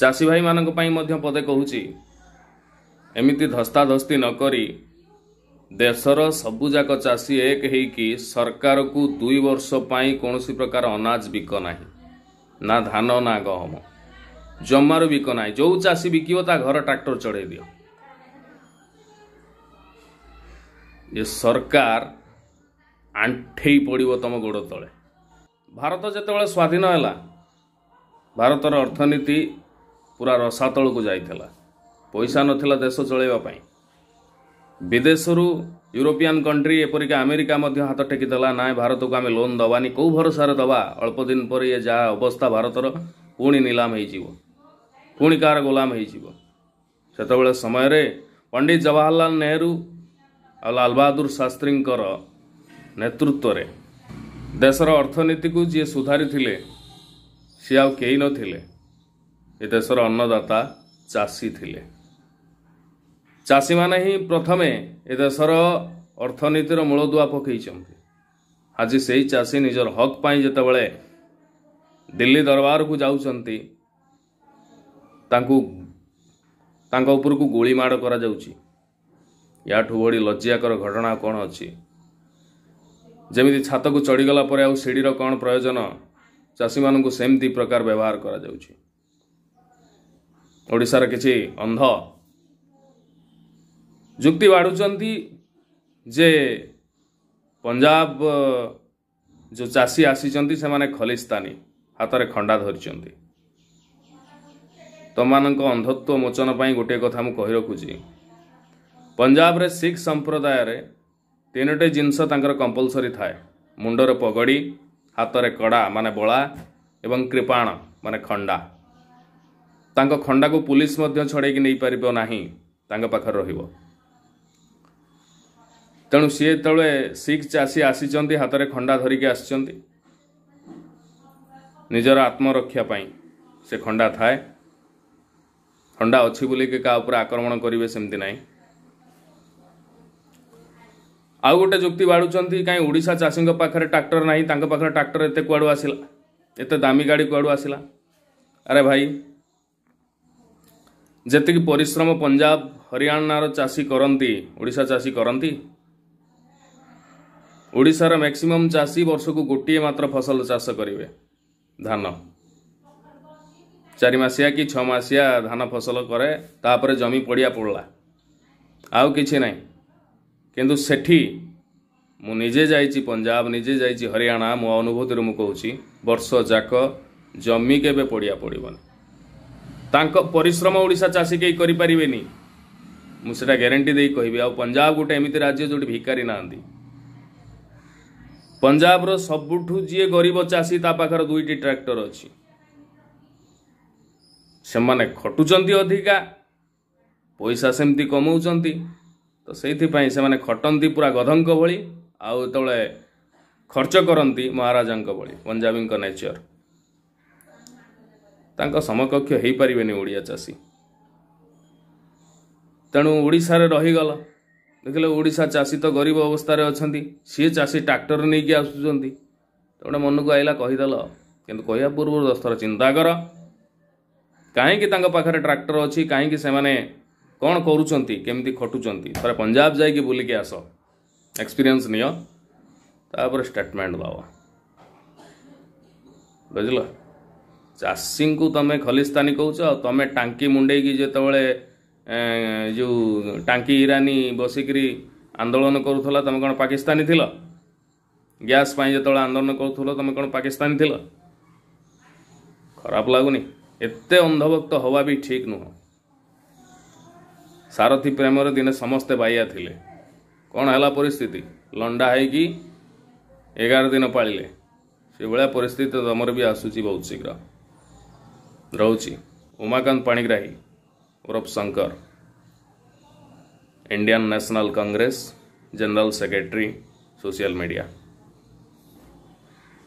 ଚାଷୀ ଭାଇମାନଙ୍କ ପାଇଁ ମଧ୍ୟ ପଦେ କହୁଛି ଏମିତି ଧସ୍ତାଧସ୍ତି ନ କରି ଦେଶର ସବୁଯାକ ଚାଷୀ ଏକ ହେଇକି ସରକାରକୁ ଦୁଇ ବର୍ଷ ପାଇଁ କୌଣସି ପ୍ରକାର ଅନାଜ ବିକ ନାହିଁ ନା ଧାନ ନା ଗହମ ଜମାରୁ ବିକ ନାହିଁ ଯେଉଁ ଚାଷୀ ବିକିବ ତା ଘର ଟ୍ରାକ୍ଟର ଚଢ଼େଇ ଦିଅ ଯେ ସରକାର ଆଣ୍ଠେଇ ପଡ଼ିବ ତମ ଗୋଡ଼ ତଳେ ଭାରତ ଯେତେବେଳେ ସ୍ୱାଧୀନ ହେଲା ଭାରତର ଅର୍ଥନୀତି ପୁରା ରସାତଳକୁ ଯାଇଥିଲା ପଇସା ନଥିଲା ଦେଶ ଚଳେଇବା ପାଇଁ ବିଦେଶରୁ ୟୁରୋପିଆନ୍ କଣ୍ଟ୍ରି ଏପରିକି ଆମେରିକା ମଧ୍ୟ ହାତ ଟେକିଦେଲା ନାଏ ଭାରତକୁ ଆମେ ଲୋନ୍ ଦେବାନି କେଉଁ ଭରସାରେ ଦେବା ଅଳ୍ପ ଦିନ ପରେ ଇଏ ଯାହା ଅବସ୍ଥା ଭାରତର ପୁଣି ନିଲାମ ହୋଇଯିବ ପୁଣି କାହାର ଗୋଲାମ ହୋଇଯିବ ସେତେବେଳେ ସମୟରେ ପଣ୍ଡିତ ଜବାହରଲାଲ ନେହେରୁ ଆଉ ଲାଲବାହାଦୁର ଶାସ୍ତ୍ରୀଙ୍କର ନେତୃତ୍ୱରେ ଦେଶର ଅର୍ଥନୀତିକୁ ଯିଏ ସୁଧାରିଥିଲେ ସିଏ ଆଉ କେହି ନଥିଲେ ଏ ଦେଶର ଅନ୍ନଦାତା ଚାଷୀ ଥିଲେ ଚାଷୀମାନେ ହିଁ ପ୍ରଥମେ ଏ ଦେଶର ଅର୍ଥନୀତିର ମୂଳଦୁଆ ପକାଇଛନ୍ତି ଆଜି ସେହି ଚାଷୀ ନିଜର ହକ୍ ପାଇଁ ଯେତେବେଳେ ଦିଲ୍ଲୀ ଦରବାରକୁ ଯାଉଛନ୍ତି ତାଙ୍କୁ ତାଙ୍କ ଉପରକୁ ଗୁଳିମାଡ଼ କରାଯାଉଛି ୟାଠୁ ଭଳି ଲଜ୍ଜିଆକର ଘଟଣା କ'ଣ ଅଛି ଯେମିତି ଛାତକୁ ଚଢ଼ିଗଲା ପରେ ଆଉ ସିଡ଼ିର କ'ଣ ପ୍ରୟୋଜନ ଚାଷୀମାନଙ୍କୁ ସେମିତି ପ୍ରକାର ବ୍ୟବହାର କରାଯାଉଛି ଓଡ଼ିଶାର କିଛି ଅନ୍ଧ ଯୁକ୍ତି ବାଢ଼ୁଛନ୍ତି ଯେ ପଞ୍ଜାବ ଯେଉଁ ଚାଷୀ ଆସିଛନ୍ତି ସେମାନେ ଖଲିସ୍ତାନୀ ହାତରେ ଖଣ୍ଡା ଧରିଛନ୍ତି ତମାନଙ୍କ ଅନ୍ଧତ୍ୱ ମୋଚନ ପାଇଁ ଗୋଟିଏ କଥା ମୁଁ କହି ରଖୁଛି ପଞ୍ଜାବରେ ଶିଖ ସମ୍ପ୍ରଦାୟରେ ତିନୋଟି ଜିନିଷ ତାଙ୍କର କମ୍ପଲସରି ଥାଏ ମୁଣ୍ଡରେ ପଗଡ଼ି ହାତରେ କଡ଼ା ମାନେ ବଳା ଏବଂ କୃପାଣ ମାନେ ଖଣ୍ଡା ତାଙ୍କ ଖଣ୍ଡାକୁ ପୁଲିସ୍ ମଧ୍ୟ ଛଡ଼େଇକି ନେଇପାରିବ ନାହିଁ ତାଙ୍କ ପାଖରେ ରହିବ ତେଣୁ ସିଏ ଯେତେବେଳେ ଶିଖ୍ ଚାଷୀ ଆସିଛନ୍ତି ହାତରେ ଖଣ୍ଡା ଧରିକି ଆସିଛନ୍ତି ନିଜର ଆତ୍ମରକ୍ଷା ପାଇଁ ସେ ଖଣ୍ଡା ଥାଏ ଖଣ୍ଡା ଅଛି ବୋଲିକି କାହା ଉପରେ ଆକ୍ରମଣ କରିବେ ସେମିତି ନାହିଁ ଆଉ ଗୋଟେ ଯୁକ୍ତି ବାଡ଼ୁଛନ୍ତି କାହିଁ ଓଡ଼ିଶା ଚାଷୀଙ୍କ ପାଖରେ ଟ୍ରାକ୍ଟର ନାହିଁ ତାଙ୍କ ପାଖରେ ଟ୍ରାକ୍ଟର ଏତେ କୁଆଡ଼ୁ ଆସିଲା ଏତେ ଦାମୀ ଗାଡ଼ି କୁଆଡ଼ୁ ଆସିଲା ଆରେ ଭାଇ ଯେତିକି ପରିଶ୍ରମ ପଞ୍ଜାବ ହରିୟାଣାର ଚାଷୀ କରନ୍ତି ଓଡ଼ିଶା ଚାଷୀ କରନ୍ତି ଓଡ଼ିଶାର ମ୍ୟାକ୍ସିମମ୍ ଚାଷୀ ବର୍ଷକୁ ଗୋଟିଏ ମାତ୍ର ଫସଲ ଚାଷ କରିବେ ଧାନ ଚାରିମାସିଆ କି ଛଅ ମାସିଆ ଧାନ ଫସଲ କରେ ତାପରେ ଜମି ପଡ଼ିଆ ପଡ଼ିଲା ଆଉ କିଛି ନାହିଁ କିନ୍ତୁ ସେଠି ମୁଁ ନିଜେ ଯାଇଛି ପଞ୍ଜାବ ନିଜେ ଯାଇଛି ହରିୟାଣା ମୋ ଅନୁଭୂତିରୁ ମୁଁ କହୁଛି ବର୍ଷ ଯାକ ଜମି କେବେ ପଡ଼ିଆ ପଡ଼ିବନି ତାଙ୍କ ପରିଶ୍ରମ ଓଡ଼ିଶା ଚାଷୀ କେହି କରିପାରିବେନି ମୁଁ ସେଇଟା ଗ୍ୟାରେଣ୍ଟି ଦେଇ କହିବି ଆଉ ପଞ୍ଜାବ ଗୋଟେ ଏମିତି ରାଜ୍ୟ ଯେଉଁଠି ଭିକାରୀ ନାହାନ୍ତି ପଞ୍ଜାବର ସବୁଠୁ ଯିଏ ଗରିବ ଚାଷୀ ତା ପାଖରେ ଦୁଇଟି ଟ୍ରାକ୍ଟର ଅଛି ସେମାନେ ଖଟୁଛନ୍ତି ଅଧିକା ପଇସା ସେମିତି କମାଉଛନ୍ତି ତ ସେଇଥିପାଇଁ ସେମାନେ ଖଟନ୍ତି ପୁରା ଗଧଙ୍କ ଭଳି ଆଉ ଯେତେବେଳେ ଖର୍ଚ୍ଚ କରନ୍ତି ମହାରାଜାଙ୍କ ଭଳି ପଞ୍ଜାବୀଙ୍କ ନେଚର୍ ତାଙ୍କ ସମକକ୍ଷ ହେଇପାରିବେନି ଓଡ଼ିଆ ଚାଷୀ ତେଣୁ ଓଡ଼ିଶାରେ ରହିଗଲ ଦେଖିଲେ ଓଡ଼ିଶା ଚାଷୀ ତ ଗରିବ ଅବସ୍ଥାରେ ଅଛନ୍ତି ସିଏ ଚାଷୀ ଟ୍ରାକ୍ଟର ନେଇକି ଆସୁଛନ୍ତି ଗୋଟେ ମନକୁ ଆଇଲା କହିଦେଲ କିନ୍ତୁ କହିବା ପୂର୍ବରୁ ଦଶ ଥର ଚିନ୍ତା କର କାହିଁକି ତାଙ୍କ ପାଖରେ ଟ୍ରାକ୍ଟର ଅଛି କାହିଁକି ସେମାନେ କ'ଣ କରୁଛନ୍ତି କେମିତି ଖଟୁଛନ୍ତି ଥରେ ପଞ୍ଜାବ ଯାଇକି ବୁଲିକି ଆସ ଏକ୍ସପିରିଏନ୍ସ ନିଅ ତାପରେ ଷ୍ଟେଟମେଣ୍ଟ ଦେବ ବୁଝିଲ ଚାଷୀଙ୍କୁ ତୁମେ ଖଲିସ୍ତାନୀ କହୁଛ ଆଉ ତୁମେ ଟାଙ୍କି ମୁଣ୍ଡେଇକି ଯେତେବେଳେ ଯେଉଁ ଟାଙ୍କି ଇରାନୀ ବସିକିରି ଆନ୍ଦୋଳନ କରୁଥିଲା ତମେ କ'ଣ ପାକିସ୍ତାନୀ ଥିଲ ଗ୍ୟାସ୍ ପାଇଁ ଯେତେବେଳେ ଆନ୍ଦୋଳନ କରୁଥିଲ ତମେ କ'ଣ ପାକିସ୍ତାନୀ ଥିଲ ଖରାପ ଲାଗୁନି ଏତେ ଅନ୍ଧଭକ୍ତ ହେବା ବି ଠିକ୍ ନୁହଁ ସାରଥି ପ୍ରେମର ଦିନେ ସମସ୍ତେ ବାଇଆ ଥିଲେ କ'ଣ ହେଲା ପରିସ୍ଥିତି ଲଣ୍ଡା ହେଇକି ଏଗାର ଦିନ ପାଳିଲେ ସେଭଳିଆ ପରିସ୍ଥିତି ତୁମର ବି ଆସୁଛି ବହୁତ ଶୀଘ୍ର ରହୁଛି ଉମାକାନ୍ତ ପାଣିଗ୍ରାହୀ ଓରଫ Shankar Indian National Congress general secretary social media